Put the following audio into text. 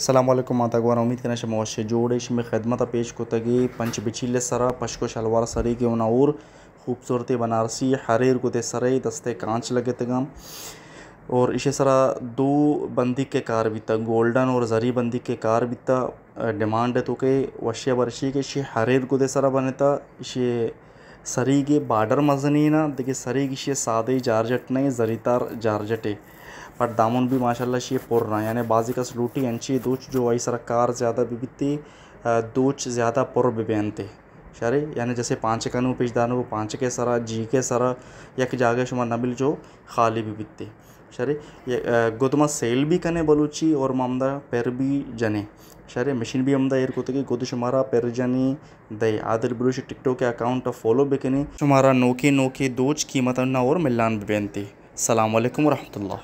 सलामकुम मातागवान उम्मीद करना शे मौशे जोड़ेश में खदमत पेश को तगी पंच बिचिल सरा पशको शलवार सरी के उनाऊर खूबसूरती बनारसी हरेर कुते सरे दस्ते कांच लगे तगम और इसे सरा दो बंदी के कार बीता गोल्डन और जरी बंदी के कार बीता डिमांड है तो के वश्य वर्षी के शे हरेर गुदे सरा था इसे सरी के बार्डर मजनी ना देखिए सरी की शे सादे जारजट नहीं जरीतार जारजटे और दामन भी माशाल्लाह शे पुर रहा है यानी बाजी का सलूटी अंची दूच जो आई सरकार ज़्यादा बिबीती दूच ज़्यादा पुर बिबेनते शारे यानी जैसे पाँच कनु पिछदानु वो पाँच के सरा जी के सरा यक जागे शुमार नबिल जो खाली बिबीते शारे ये गोदमा सेल भी कने बलूची और मामदा पैर भी जने शरे मशीन भी अमदा एर कुतगी गुद शुमारा पैर जनी दे आदर बिलूश टिकटॉक के अकाउंट फॉलो बिकने शुमारा नोके नोके दोच कीमत ना और मिलान भी बेनती सलामकुम वरहमतुल्ला